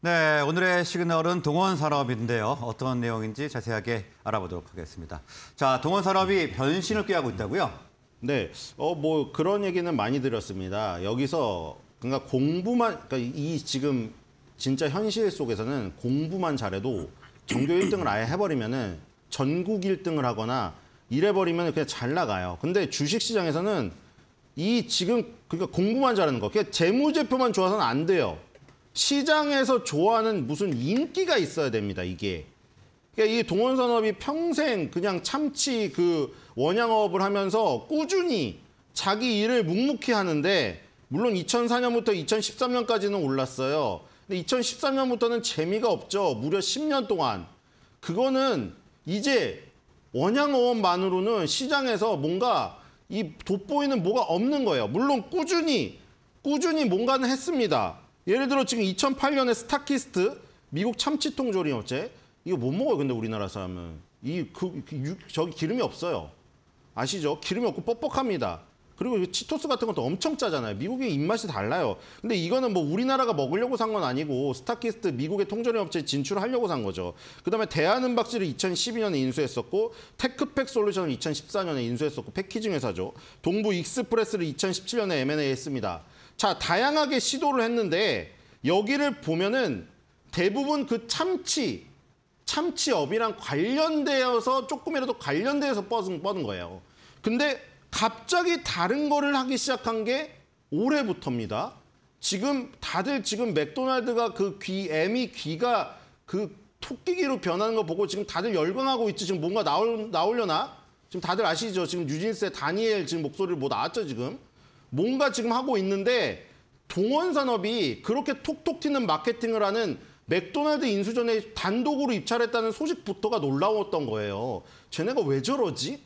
네, 오늘의 시그널은 동원 산업인데요. 어떤 내용인지 자세하게 알아보도록 하겠습니다. 자, 동원 산업이 변신을 꾀하고 있다고요? 네, 어 뭐 그런 얘기는 많이 들었습니다. 여기서 그러니까 공부만 그러니까 이 지금 진짜 현실 속에서는 공부만 잘해도 전교 1등을 아예 해버리면은 전국 1등을 하거나 이래버리면 그냥 잘 나가요. 근데 주식 시장에서는 이 지금 그러니까 공부만 잘하는 거, 그러니까 재무제표만 좋아서는 안 돼요. 시장에서 좋아하는 무슨 인기가 있어야 됩니다, 이게. 그러니까 이 동원산업이 평생 그냥 참치 그 원양업을 하면서 꾸준히 자기 일을 묵묵히 하는데 물론 2004년부터 2013년까지는 올랐어요. 근데 2013년부터는 재미가 없죠. 무려 10년 동안. 그거는 이제 원양어원만으로는 시장에서 뭔가 이 돋보이는 뭐가 없는 거예요. 물론 꾸준히 꾸준히 뭔가는 했습니다. 예를 들어 지금 2008년에 스타키스트 미국 참치통 조림 업체 이거 못 먹어요. 근데 우리나라 사람은 이그 그 저기 기름이 없어요. 아시죠? 기름이 없고 뻑뻑합니다. 그리고 치토스 같은 것도 엄청 짜잖아요. 미국의 입맛이 달라요. 근데 이거는 뭐 우리나라가 먹으려고 산 건 아니고 스타키스트 미국의 통조림 업체에 진출하려고 산 거죠. 그다음에 대한은박지를 2012년에 인수했었고 테크팩 솔루션을 2014년에 인수했었고 패키징 회사죠. 동부 익스프레스를 2017년에 M&A 했습니다. 자, 다양하게 시도를 했는데 여기를 보면은 대부분 그 참치, 참치업이랑 관련되어서 조금이라도 관련돼서 뻗은, 뻗은 거예요. 근데 갑자기 다른 거를 하기 시작한 게 올해부터입니다. 지금 다들 지금 맥도날드가 그 귀, 애미 귀가 그 토끼기로 변하는 거 보고 지금 다들 열광하고 있지. 지금 뭔가 나올, 나오려나? 지금 다들 아시죠? 지금 뉴진스의 다니엘 지금 목소리를 뭐 나왔죠, 지금? 뭔가 지금 하고 있는데 동원산업이 그렇게 톡톡 튀는 마케팅을 하는 맥도날드 인수전에 단독으로 입찰했다는 소식부터가 놀라웠던 거예요. 쟤네가 왜 저러지?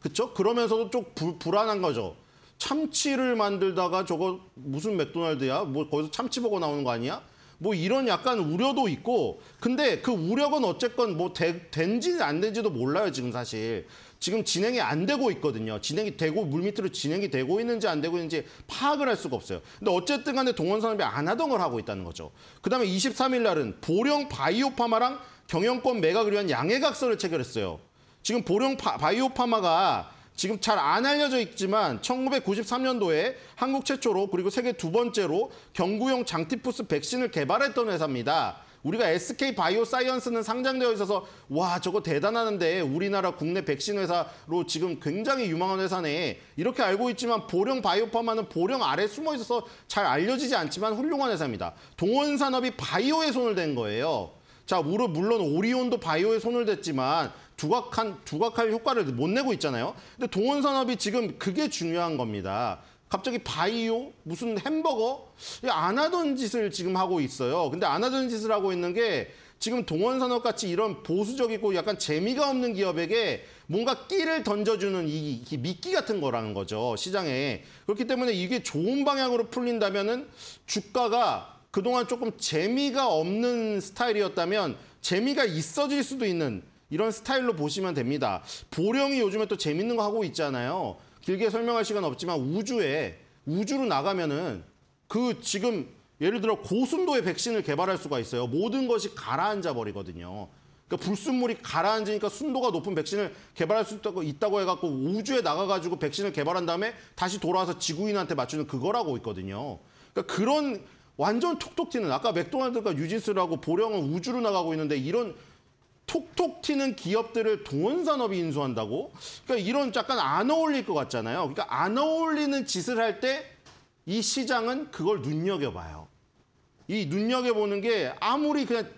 그렇죠 그러면서도 좀 불안한 거죠. 참치를 만들다가 저거 무슨 맥도날드야? 뭐 거기서 참치버거 나오는 거 아니야? 뭐 이런 약간 우려도 있고 근데 그 우려건 어쨌건 뭐 된지 안 된지도 몰라요 지금 사실 지금 진행이 안 되고 있거든요. 진행이 되고 물밑으로 진행이 되고 있는지 안 되고 있는지 파악을 할 수가 없어요. 근데 어쨌든 간에 동원산업이 안 하던 걸 하고 있다는 거죠. 그다음에 23일 날은 보령 바이오파마랑 경영권 매각을 위한 양해각서를 체결했어요. 지금 보령 파, 바이오파마가 지금 잘 안 알려져 있지만 1993년도에 한국 최초로 그리고 세계 두 번째로 경구용 장티푸스 백신을 개발했던 회사입니다. 우리가 SK 바이오사이언스는 상장되어 있어서 와 저거 대단하는데 우리나라 국내 백신 회사로 지금 굉장히 유망한 회사네 이렇게 알고 있지만 보령 바이오파마는 보령 아래 숨어 있어서 잘 알려지지 않지만 훌륭한 회사입니다. 동원산업이 바이오에 손을 댄 거예요. 자, 물론 오리온도 바이오에 손을 댔지만 두각한, 두각할 효과를 못 내고 있잖아요. 근데 동원산업이 지금 그게 중요한 겁니다. 갑자기 바이오 무슨 햄버거 안 하던 짓을 지금 하고 있어요. 근데 안 하던 짓을 하고 있는 게 지금 동원산업 같이 이런 보수적이고 약간 재미가 없는 기업에게 뭔가 끼를 던져주는 이, 이 미끼 같은 거라는 거죠 시장에 그렇기 때문에 이게 좋은 방향으로 풀린다면은 주가가 그동안 조금 재미가 없는 스타일이었다면 재미가 있어질 수도 있는 이런 스타일로 보시면 됩니다. 보령이 요즘에 또 재밌는 거 하고 있잖아요. 길게 설명할 시간 없지만 우주에 우주로 나가면은 그 지금 예를 들어 고순도의 백신을 개발할 수가 있어요. 모든 것이 가라앉아 버리거든요. 그러니까 불순물이 가라앉으니까 순도가 높은 백신을 개발할 수 있다고, 있다고 해갖고 우주에 나가가지고 백신을 개발한 다음에 다시 돌아와서 지구인한테 맞추는 그거라고 있거든요. 그러니까 그런 완전 톡톡 튀는 아까 맥도날드가 유지스라고 보령은 우주로 나가고 있는데 이런 톡톡 튀는 기업들을 동원산업이 인수한다고? 그러니까 이런 약간 안 어울릴 것 같잖아요. 그러니까 안 어울리는 짓을 할 때 이 시장은 그걸 눈여겨봐요. 이 눈여겨보는 게 아무리 그냥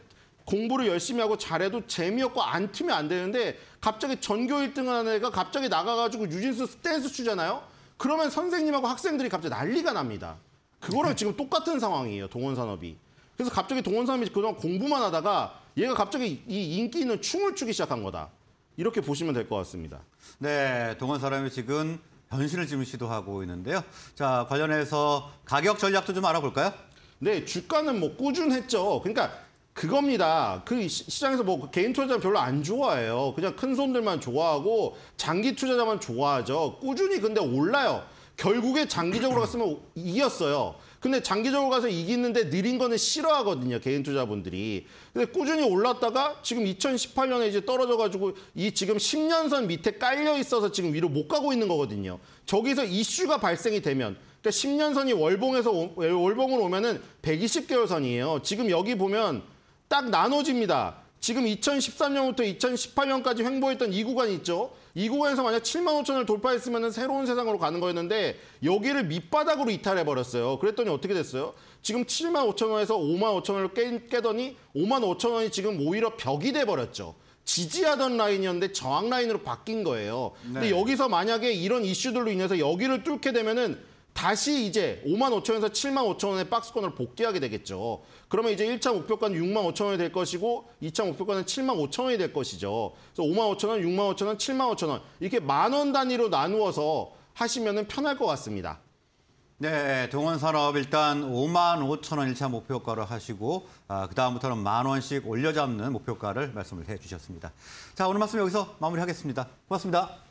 공부를 열심히 하고 잘해도 재미없고 안 튀면 안 되는데 갑자기 전교 1등 하는 애가 갑자기 나가가지고 유진수 스탠스 추잖아요. 그러면 선생님하고 학생들이 갑자기 난리가 납니다. 그거랑 지금 똑같은 상황이에요. 동원산업이. 그래서 갑자기 동원산업이 그동안 공부만 하다가 얘가 갑자기 이 인기 있는 춤을 추기 시작한 거다. 이렇게 보시면 될 것 같습니다. 네, 동원 사람이 지금 변신을 지금 시도하고 있는데요. 자, 관련해서 가격 전략도 좀 알아볼까요? 네, 주가는 뭐 꾸준했죠. 그러니까 그겁니다. 그 시장에서 뭐 개인 투자자 별로 안 좋아해요. 그냥 큰 손들만 좋아하고 장기 투자자만 좋아하죠. 꾸준히 근데 올라요. 결국에 장기적으로 갔으면 이겼어요. 근데 장기적으로 가서 이기는데 느린 거는 싫어하거든요. 개인 투자분들이. 근데 꾸준히 올랐다가 지금 2018년에 이제 떨어져가지고 이 지금 10년선 밑에 깔려 있어서 지금 위로 못 가고 있는 거거든요. 저기서 이슈가 발생이 되면 그러니까 10년선이 월봉에서 월봉으로 오면은 120개월 선이에요. 지금 여기 보면 딱 나눠집니다. 지금 2013년부터 2018년까지 횡보했던 이 구간이 있죠. 이 구간에서 만약 7만 5천을 돌파했으면 새로운 세상으로 가는 거였는데 여기를 밑바닥으로 이탈해버렸어요. 그랬더니 어떻게 됐어요? 지금 7만 5천 원에서 5만 5천 원을 깨, 더니 5만 5천 원이 지금 오히려 벽이 돼버렸죠. 지지하던 라인이었는데 저항 라인으로 바뀐 거예요. 네. 근데 여기서 만약에 이런 이슈들로 인해서 여기를 뚫게 되면은 다시 이제 5만 5천 원에서 7만 5천 원의 박스권을 복귀하게 되겠죠. 그러면 이제 1차 목표가는 6만 5천 원이 될 것이고 2차 목표가는 7만 5천 원이 될 것이죠. 그래서 5만 5천 원, 6만 5천 원, 7만 5천 원 이렇게 만 원 단위로 나누어서 하시면 편할 것 같습니다. 네, 동원산업 일단 5만 5천 원 1차 목표가로 하시고 아, 그다음부터는 만 원씩 올려잡는 목표가를 말씀을 해주셨습니다. 자, 오늘 말씀 여기서 마무리하겠습니다. 고맙습니다.